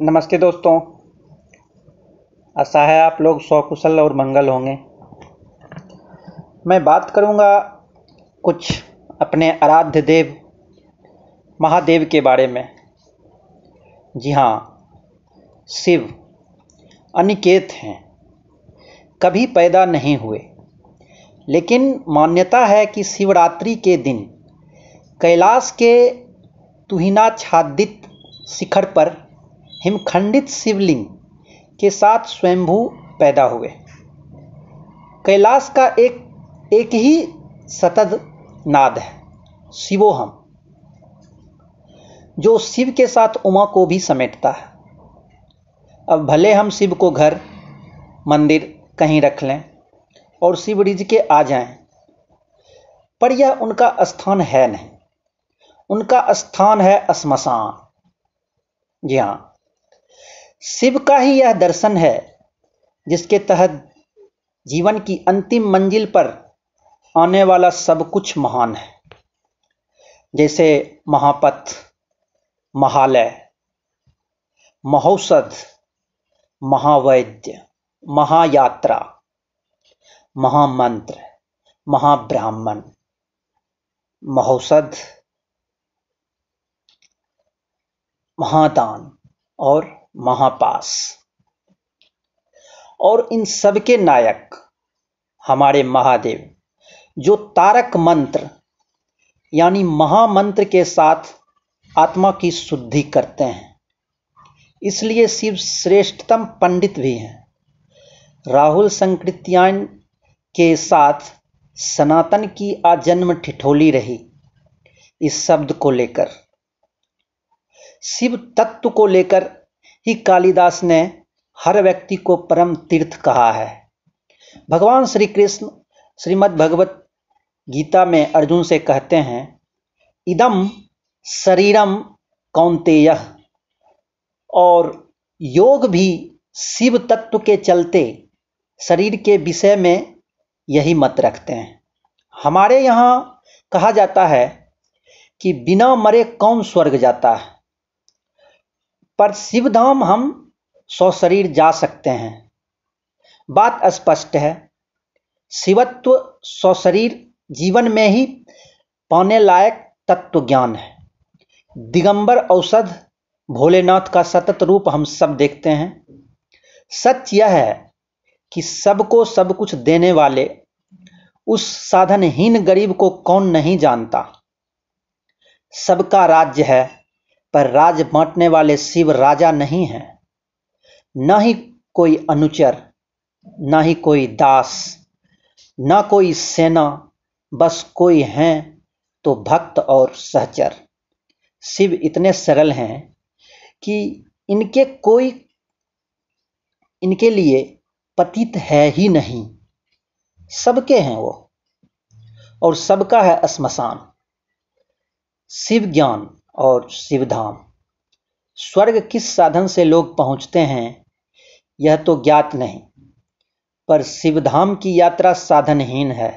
नमस्ते दोस्तों आशा है आप लोग स्वकुशल और मंगल होंगे मैं बात करूंगा कुछ अपने आराध्य देव महादेव के बारे में जी हाँ शिव अनिकेत हैं कभी पैदा नहीं हुए लेकिन मान्यता है कि शिवरात्रि के दिन कैलाश के तुहिना छादित शिखर पर हिमखंडित शिवलिंग के साथ स्वयंभू पैदा हुए कैलाश का एक एक ही सतद नाद है शिवोहम जो शिव के साथ उमा को भी समेटता है अब भले हम शिव को घर मंदिर कहीं रख लें और शिव रिज के आ जाएं पर यह उनका स्थान है नहीं उनका स्थान है श्मशान जी हाँ शिव का ही यह दर्शन है जिसके तहत जीवन की अंतिम मंजिल पर आने वाला सब कुछ महान है जैसे महापथ महालय महौषध महावैद्य महायात्रा महामंत्र महाब्राह्मण महौषध महादान और महापास और इन सबके नायक हमारे महादेव जो तारक मंत्र यानी महामंत्र के साथ आत्मा की शुद्धि करते हैं इसलिए शिव श्रेष्ठतम पंडित भी हैं राहुल संकृत्यायन के साथ सनातन की आजन्म ठिठोली रही इस शब्द को लेकर शिव तत्व को लेकर ही कालिदास ने हर व्यक्ति को परम तीर्थ कहा है भगवान श्री कृष्ण श्रीमद् भगवत गीता में अर्जुन से कहते हैं इदम शरीरम कौंतेय और योग भी शिव तत्व के चलते शरीर के विषय में यही मत रखते हैं हमारे यहाँ कहा जाता है कि बिना मरे कौन स्वर्ग जाता है पर शिवधाम हम शरीर जा सकते हैं बात स्पष्ट है शिवत्व शरीर जीवन में ही पाने लायक तत्व ज्ञान है दिगंबर औषध भोलेनाथ का सतत रूप हम सब देखते हैं सच यह है कि सबको सब कुछ देने वाले उस साधनहीन गरीब को कौन नहीं जानता सबका राज्य है पर राज बांटने वाले शिव राजा नहीं हैं न ही कोई अनुचर न ही कोई दास न कोई सेना बस कोई हैं तो भक्त और सहचर शिव इतने सरल हैं कि इनके कोई इनके लिए पतित है ही नहीं सबके हैं वो और सबका है श्मशान शिव ज्ञान और शिवधाम स्वर्ग किस साधन से लोग पहुंचते हैं यह तो ज्ञात नहीं पर शिवधाम की यात्रा साधनहीन है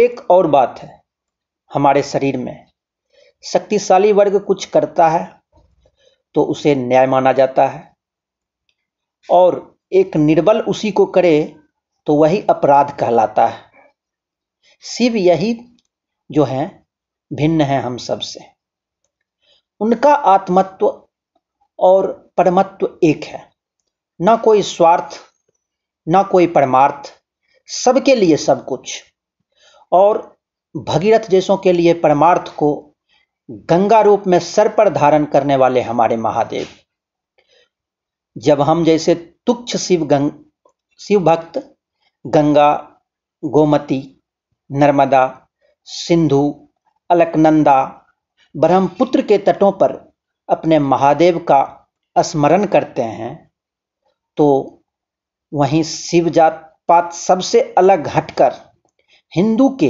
एक और बात है हमारे शरीर में शक्तिशाली वर्ग कुछ करता है तो उसे न्याय माना जाता है और एक निर्बल उसी को करे तो वही अपराध कहलाता है शिव यही जो है भिन्न है हम सब से उनका आत्मत्व और परमत्व एक है ना कोई स्वार्थ ना कोई परमार्थ सबके लिए सब कुछ और भगीरथ जैसों के लिए परमार्थ को गंगा रूप में सर पर धारण करने वाले हमारे महादेव जब हम जैसे तुच्छ शिव गंग शिव भक्त गंगा गोमती नर्मदा सिंधु अलकनंदा ब्रह्मपुत्र के तटों पर अपने महादेव का स्मरण करते हैं तो वहीं शिव जात पात सबसे अलग हटकर हिंदू के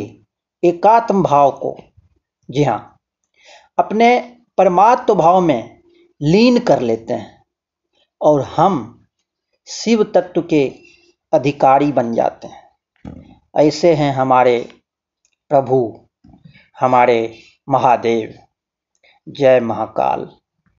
एकात्म भाव को जी हाँ अपने परमात्म भाव में लीन कर लेते हैं और हम शिव तत्व के अधिकारी बन जाते हैं ऐसे हैं हमारे प्रभु हमारे महादेव जय महाकाल